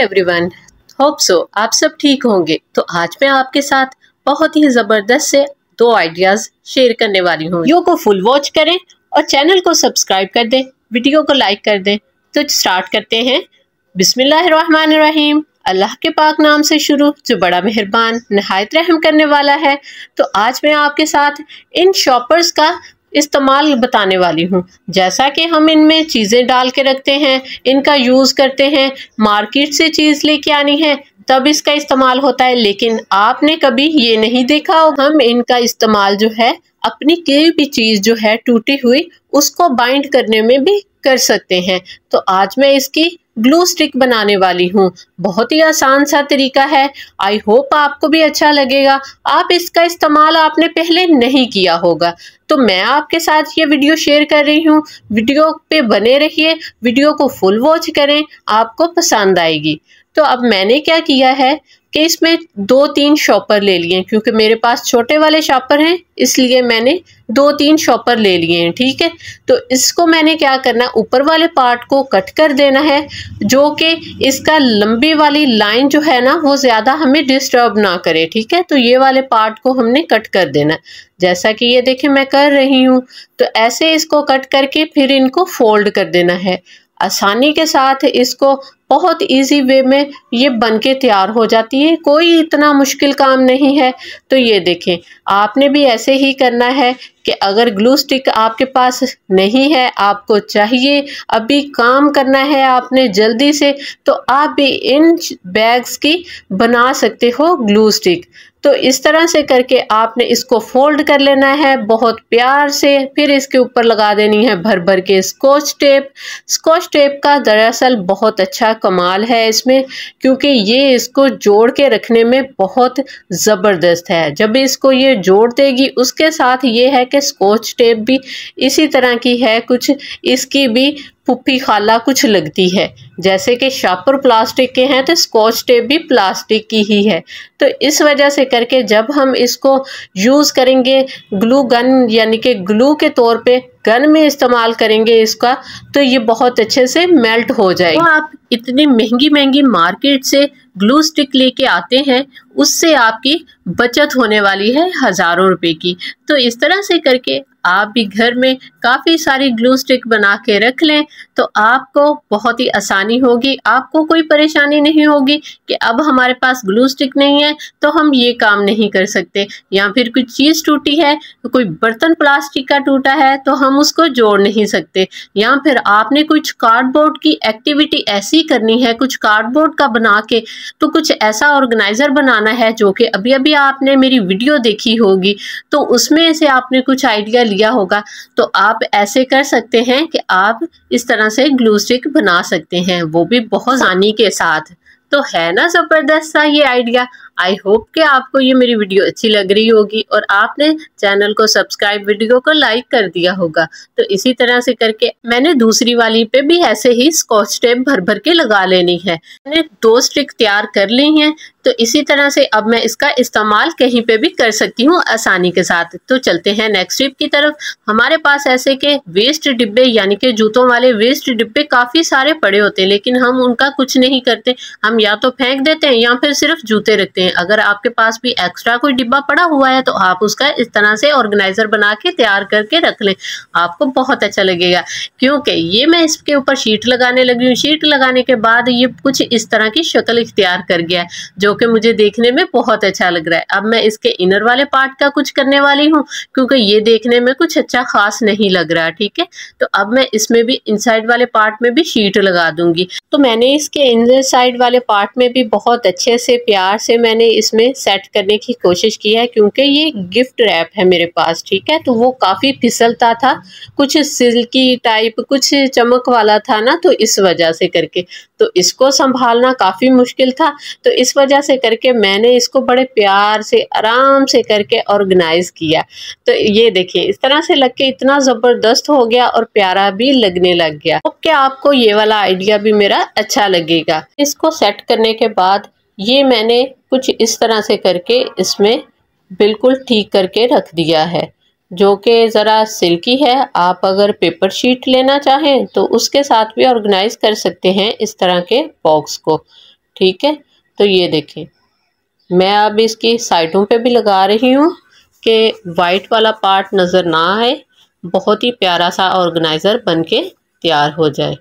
everyone hope so आप सब ठीक होंगे तो आज मैं आपके साथ बहुत ही जबरदस्त से दो आइडियाज शेयर करने वाली हूँ वीडियो को फुल वॉच करें और चैनल को सब्सक्राइब कर दें वीडियो को लाइक कर दें तो स्टार्ट करते हैं बिस्मिल्लाहिर्रहमानिर्रहीम अल्लाह के पाक नाम से शुरू जो बड़ा मेहरबान नहायत रहम करने वाला है तो आज मैं आपके साथ इन शॉपर्स का इस्तेमाल बताने वाली हूँ जैसा कि हम इनमें चीज़ें डाल के रखते हैं इनका यूज़ करते हैं मार्केट से चीज़ लेके आनी है तब इसका इस्तेमाल होता है लेकिन आपने कभी ये नहीं देखा हम इनका इस्तेमाल जो है अपनी कोई भी चीज़ जो है टूटी हुई उसको बाइंड करने में भी कर सकते हैं तो आज मैं इसकी ग्लू स्टिक बनाने वाली हूँ बहुत ही आसान सा तरीका है आई होप आपको भी अच्छा लगेगा आप इसका इस्तेमाल आपने पहले नहीं किया होगा तो मैं आपके साथ ये वीडियो शेयर कर रही हूँ वीडियो पे बने रहिए वीडियो को फुल वॉच करें आपको पसंद आएगी तो अब मैंने क्या किया है कि इसमें दो तीन शॉपर ले लिए क्योंकि मेरे पास छोटे वाले शॉपर हैं इसलिए मैंने दो तीन शॉपर ले लिए हैं ठीक है तो इसको मैंने क्या करना ऊपर वाले पार्ट को कट कर देना है जो कि इसका लंबी वाली लाइन जो है ना वो ज़्यादा हमें डिस्टर्ब ना करे ठीक है तो ये वाले पार्ट को हमने कट कर देना जैसा कि ये देखें मैं कर रही हूँ तो ऐसे इसको कट करके फिर इनको फोल्ड कर देना है आसानी के साथ इसको बहुत इजी वे में ये बन के तैयार हो जाती है कोई इतना मुश्किल काम नहीं है तो ये देखें आपने भी ऐसे ही करना है कि अगर ग्लू स्टिक आपके पास नहीं है आपको चाहिए अभी काम करना है आपने जल्दी से तो आप भी इन बैग्स की बना सकते हो ग्लू स्टिक तो इस तरह से करके आपने इसको फोल्ड कर लेना है बहुत प्यार से फिर इसके ऊपर लगा देनी है भर भर के स्कॉच टेप स्कॉच टेप का दरअसल बहुत अच्छा कमाल है इसमें क्योंकि ये इसको जोड़ के रखने में बहुत ज़बरदस्त है जब इसको ये जोड़ देगी उसके साथ ये है कि स्कॉच टेप भी इसी तरह की है कुछ इसकी भी पुप्पी खाला कुछ लगती है जैसे कि शापर प्लास्टिक के हैं तो स्कॉच टेप भी प्लास्टिक की ही है तो इस वजह से करके जब हम इसको यूज़ करेंगे ग्लू गन यानी कि ग्लू के तौर पे गन में इस्तेमाल करेंगे इसका तो ये बहुत अच्छे से मेल्ट हो जाएगा तो आप इतनी महंगी महंगी मार्केट से ग्लू स्टिक लेके आते हैं उससे आपकी बचत होने वाली है हज़ारों रुपए की तो इस तरह से करके आप भी घर में काफ़ी सारी ग्लू स्टिक बना के रख लें तो आपको बहुत ही आसानी होगी आपको कोई परेशानी नहीं होगी कि अब हमारे पास ग्लू स्टिक नहीं है तो हम ये काम नहीं कर सकते या फिर कोई चीज़ टूटी है तो कोई बर्तन प्लास्टिक का टूटा है तो हम हम उसको जोड़ नहीं सकते या फिर आपने कुछ कार्डबोर्ड की एक्टिविटी ऐसी करनी है कुछ कार्डबोर्ड का बना के तो कुछ ऐसा ऑर्गेनाइज़र बनाना है जो कि अभी अभी आपने मेरी वीडियो देखी होगी तो उसमें से आपने कुछ आइडिया लिया होगा तो आप ऐसे कर सकते हैं कि आप इस तरह से ग्लू स्टिक बना सकते हैं वो भी बहुत आसानी के साथ तो है ना ज़बरदस्त सा ये आइडिया आई होप कि आपको ये मेरी वीडियो अच्छी लग रही होगी और आपने चैनल को सब्सक्राइब वीडियो को लाइक कर दिया होगा तो इसी तरह से करके मैंने दूसरी वाली पे भी ऐसे ही स्कॉच टेप भर भर के लगा लेनी है मैंने दो स्टिक तैयार कर ली है तो इसी तरह से अब मैं इसका इस्तेमाल कहीं पे भी कर सकती हूँ आसानी के साथ तो चलते हैं नेक्स्ट ट्रिप की तरफ हमारे पास ऐसे के वेस्ट डिब्बे यानी के जूतों वाले वेस्ट डिब्बे काफ़ी सारे पड़े होते हैं लेकिन हम उनका कुछ नहीं करते हम या तो फेंक देते हैं या फिर सिर्फ जूते रखते हैं सकते हैं अगर आपके पास भी एक्स्ट्रा कोई डिब्बा पड़ा हुआ है तो आप उसका इस तरह से ऑर्गेनाइजर बना के तैयार करके रख लें आपको बहुत अच्छा लगेगा क्योंकि ये मैं इसके ऊपर शीट लगाने लगी हूँ शीट लगाने के बाद ये कुछ इस तरह की शक्ल इख्तियार कर गया है जो कि मुझे देखने में बहुत अच्छा लग रहा है अब मैं इसके इनर वाले पार्ट का कुछ करने वाली हूँ क्योंकि ये देखने में कुछ अच्छा खास नहीं लग रहा ठीक है तो अब मैं इसमें भी इनसाइड वाले पार्ट में भी शीट लगा दूंगी तो मैंने इसके इन साइड वाले पार्ट में भी बहुत अच्छे से प्यार से मैं मैंने इसमें सेट करने की कोशिश की है क्योंकि ये गिफ्ट रैप है मेरे पास ठीक है तो वो काफ़ी फिसलता था कुछ सिल्की टाइप कुछ चमक वाला था ना तो इस वजह से करके तो इसको संभालना काफ़ी मुश्किल था तो इस वजह से करके मैंने इसको बड़े प्यार से आराम से करके ऑर्गेनाइज किया तो ये देखिए इस तरह से लग के इतना ज़बरदस्त हो गया और प्यारा भी लगने लग गया अब तो क्या आपको ये वाला आइडिया भी मेरा अच्छा लगेगा इसको सेट करने के बाद ये मैंने कुछ इस तरह से करके इसमें बिल्कुल ठीक करके रख दिया है जो कि ज़रा सिल्की है आप अगर पेपर शीट लेना चाहें तो उसके साथ भी ऑर्गेनाइज कर सकते हैं इस तरह के बॉक्स को ठीक है तो ये देखें मैं अब इसकी साइडों पे भी लगा रही हूँ कि वाइट वाला पार्ट नज़र ना आए बहुत ही प्यारा सा ऑर्गेनाइज़र बन के तैयार हो जाए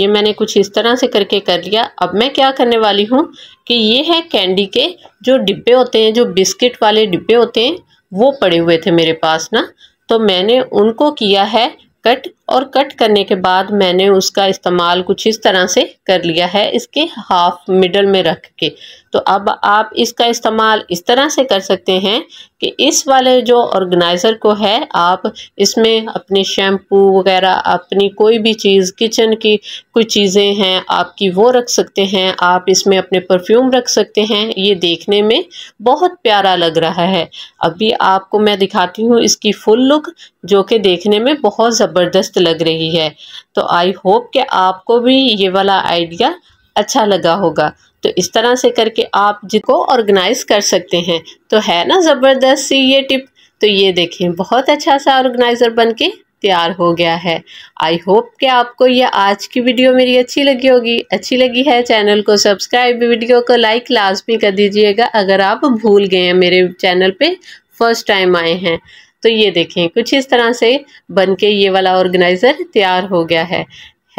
ये मैंने कुछ इस तरह से करके कर लिया अब मैं क्या करने वाली हूँ कि ये है कैंडी के जो डिब्बे होते हैं जो बिस्किट वाले डिब्बे होते हैं वो पड़े हुए थे मेरे पास ना तो मैंने उनको किया है कट और कट करने के बाद मैंने उसका इस्तेमाल कुछ इस तरह से कर लिया है इसके हाफ मिडल में रख के तो अब आप इसका इस्तेमाल इस तरह से कर सकते हैं कि इस वाले जो ऑर्गेनाइज़र को है आप इसमें अपने शैम्पू वगैरह अपनी कोई भी चीज़ किचन की कोई चीज़ें हैं आपकी वो रख सकते हैं आप इसमें अपने परफ्यूम रख सकते हैं ये देखने में बहुत प्यारा लग रहा है अभी आपको मैं दिखाती हूँ इसकी फुल लुक जो कि देखने में बहुत ज़बरदस्त ज़बरदस्त लग रही है तो आई होप कि आपको भी ये वाला आइडिया अच्छा लगा होगा तो इस तरह से करके आप जिसको ऑर्गेनाइज कर सकते हैं तो है ना ज़बरदस्त सी ये टिप तो ये देखें बहुत अच्छा सा ऑर्गेनाइज़र बन के तैयार हो गया है आई होप कि आपको यह आज की वीडियो मेरी अच्छी लगी होगी अच्छी लगी है चैनल को सब्सक्राइब वीडियो को लाइक लाजमी कर दीजिएगा अगर आप भूल गए हैं मेरे चैनल पे फर्स्ट टाइम आए हैं तो ये देखें कुछ इस तरह से बन के ये वाला ऑर्गेनाइज़र तैयार हो गया है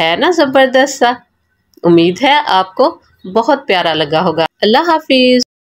है ना ज़बरदस्त सा उम्मीद है आपको बहुत प्यारा लगा होगा अल्लाह हाफिज़